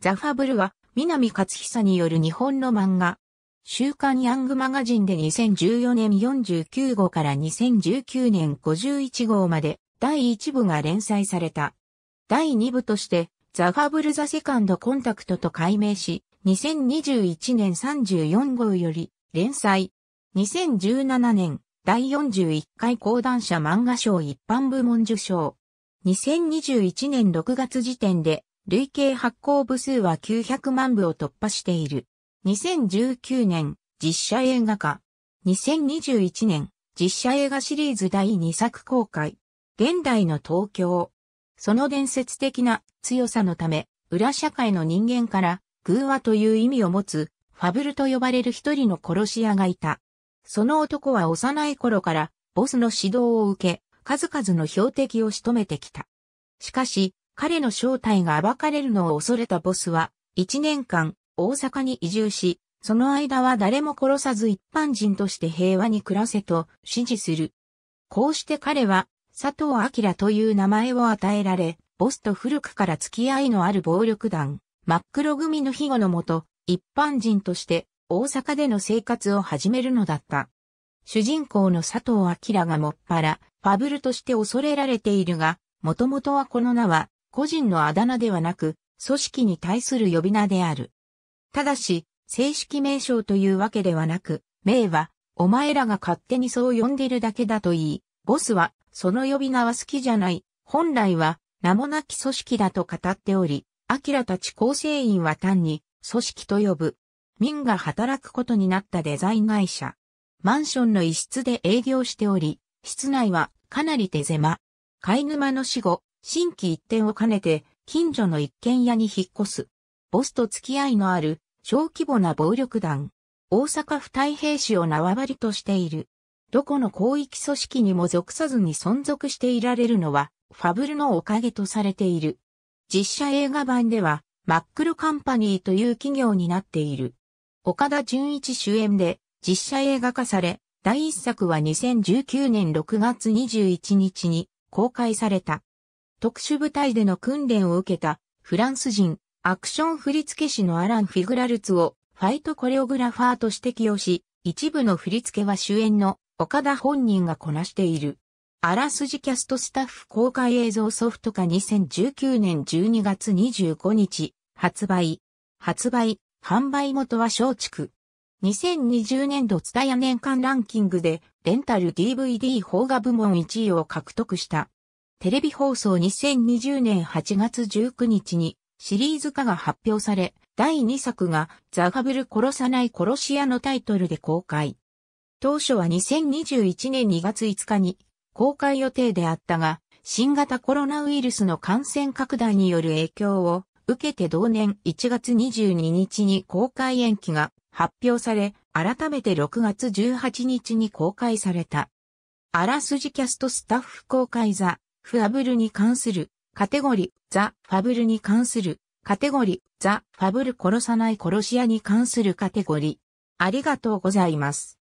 ザファブルは、南勝久による日本の漫画。週刊ヤングマガジンで2014年49号から2019年51号まで第1部が連載された。第2部としてザ・ファブル・ザ・セカンド・コンタクトと改名し、2021年34号より連載。2017年第41回講談社漫画賞一般部門受賞。2021年6月時点で累計発行部数は900万部を突破している。2019年、実写映画化。2021年、実写映画シリーズ第2作公開。現代の東京。その伝説的な強さのため、裏社会の人間から、偶話という意味を持つ、ファブルと呼ばれる一人の殺し屋がいた。その男は幼い頃から、ボスの指導を受け、数々の標的を仕留めてきた。しかし、彼の正体が暴かれるのを恐れたボスは、1年間、大阪に移住し、その間は誰も殺さず一般人として平和に暮らせと指示する。こうして彼は、佐藤明という名前を与えられ、ボスと古くから付き合いのある暴力団、真っ黒組の庇護のもと、一般人として大阪での生活を始めるのだった。主人公の佐藤明がもっぱら、ファブルとして恐れられているが、もともとはこの名は、個人のあだ名ではなく、組織に対する呼び名である。ただし、正式名称というわけではなく、名は、お前らが勝手にそう呼んでるだけだと言い、ボスは、その呼び名は好きじゃない、本来は、名もなき組織だと語っており、アキラたち構成員は単に、組織と呼ぶ。民が働くことになったデザイン会社。マンションの一室で営業しており、室内はかなり手狭。い沼の死後、新規一点を兼ねて、近所の一軒家に引っ越す。ボスと付き合いのある、小規模な暴力団。大阪府太平市を縄張りとしている。どこの広域組織にも属さずに存続していられるのは、ファブルのおかげとされている。実写映画版では、マックルカンパニーという企業になっている。岡田純一主演で実写映画化され、第一作は2019年6月21日に公開された。特殊部隊での訓練を受けたフランス人、アクション振付師のアラン・フィグラルツをファイトコレオグラファーと指摘をし、一部の振付は主演の岡田本人がこなしている。あらすじキャストスタッフ公開映像ソフト化2019年12月25日、発売。発売、販売元は松竹。2020年度ツタヤ年間ランキングでレンタル DVD 邦画部門1位を獲得した。テレビ放送2020年8月19日にシリーズ化が発表され、第2作がザガブル殺さない殺し屋のタイトルで公開。当初は2021年2月5日に公開予定であったが、新型コロナウイルスの感染拡大による影響を受けて同年1月22日に公開延期が発表され、改めて6月18日に公開された。あらすじキャストスタッフ公開座。ファブルに関する、カテゴリ、ザ・ファブルに関する、カテゴリ、ザ・ファブル殺さない殺し屋に関するカテゴリ。ありがとうございます。